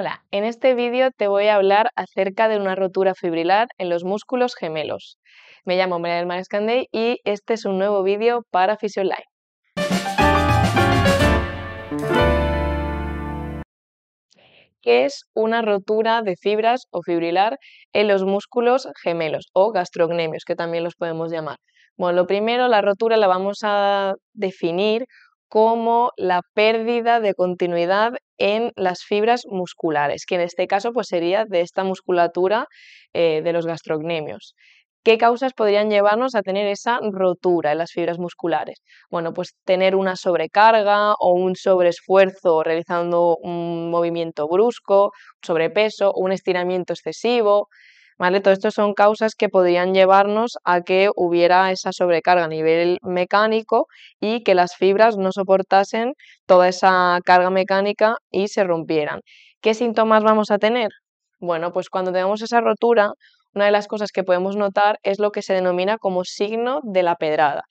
Hola, en este vídeo te voy a hablar acerca de una rotura fibrilar en los músculos gemelos. Me llamo María del Mar y este es un nuevo vídeo para PhysioLine. ¿Qué es una rotura de fibras o fibrilar en los músculos gemelos o gastrocnemios, que también los podemos llamar? Bueno, lo primero, la rotura la vamos a definir como la pérdida de continuidad en las fibras musculares, que en este caso pues, sería de esta musculatura eh, de los gastrocnemios. ¿Qué causas podrían llevarnos a tener esa rotura en las fibras musculares? Bueno, pues tener una sobrecarga o un sobreesfuerzo realizando un movimiento brusco, sobrepeso, un estiramiento excesivo, ¿vale? Todo esto son causas que podrían llevarnos a que hubiera esa sobrecarga a nivel mecánico y que las fibras no soportasen toda esa carga mecánica y se rompieran. ¿Qué síntomas vamos a tener? Bueno, pues cuando tenemos esa rotura, una de las cosas que podemos notar es lo que se denomina como signo de la pedrada,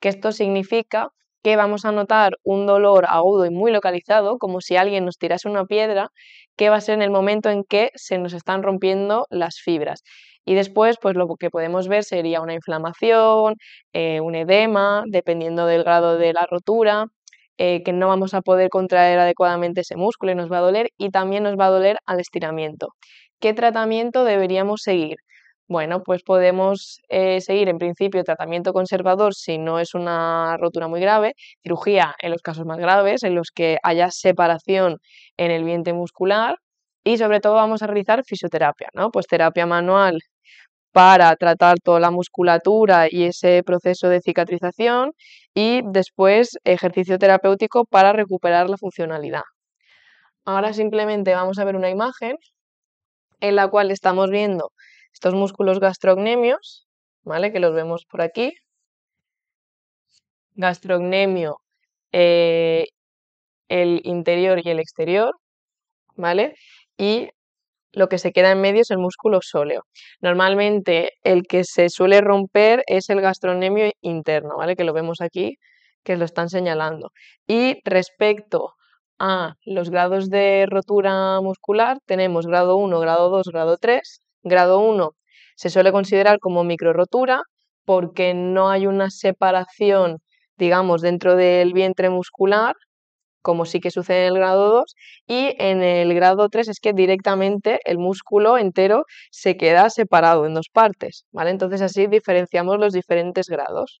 que esto significa que vamos a notar un dolor agudo y muy localizado, como si alguien nos tirase una piedra, que va a ser en el momento en que se nos están rompiendo las fibras. Y después, pues lo que podemos ver sería una inflamación, eh, un edema, dependiendo del grado de la rotura, eh, que no vamos a poder contraer adecuadamente ese músculo y nos va a doler, y también nos va a doler al estiramiento. ¿Qué tratamiento deberíamos seguir? Bueno, pues podemos eh, seguir en principio tratamiento conservador si no es una rotura muy grave, cirugía en los casos más graves, en los que haya separación en el vientre muscular y sobre todo vamos a realizar fisioterapia, ¿no? Pues terapia manual para tratar toda la musculatura y ese proceso de cicatrización y después ejercicio terapéutico para recuperar la funcionalidad. Ahora simplemente vamos a ver una imagen en la cual estamos viendo estos músculos gastrocnemios, ¿vale? Que los vemos por aquí. Gastrocnemio, eh, el interior y el exterior, ¿vale? Y lo que se queda en medio es el músculo sóleo. Normalmente el que se suele romper es el gastrocnemio interno, ¿vale? Que lo vemos aquí, que lo están señalando. Y respecto a los grados de rotura muscular, tenemos grado 1, grado 2, grado 3, Grado 1 se suele considerar como rotura porque no hay una separación, digamos, dentro del vientre muscular, como sí que sucede en el grado 2, y en el grado 3 es que directamente el músculo entero se queda separado en dos partes, ¿vale? Entonces así diferenciamos los diferentes grados.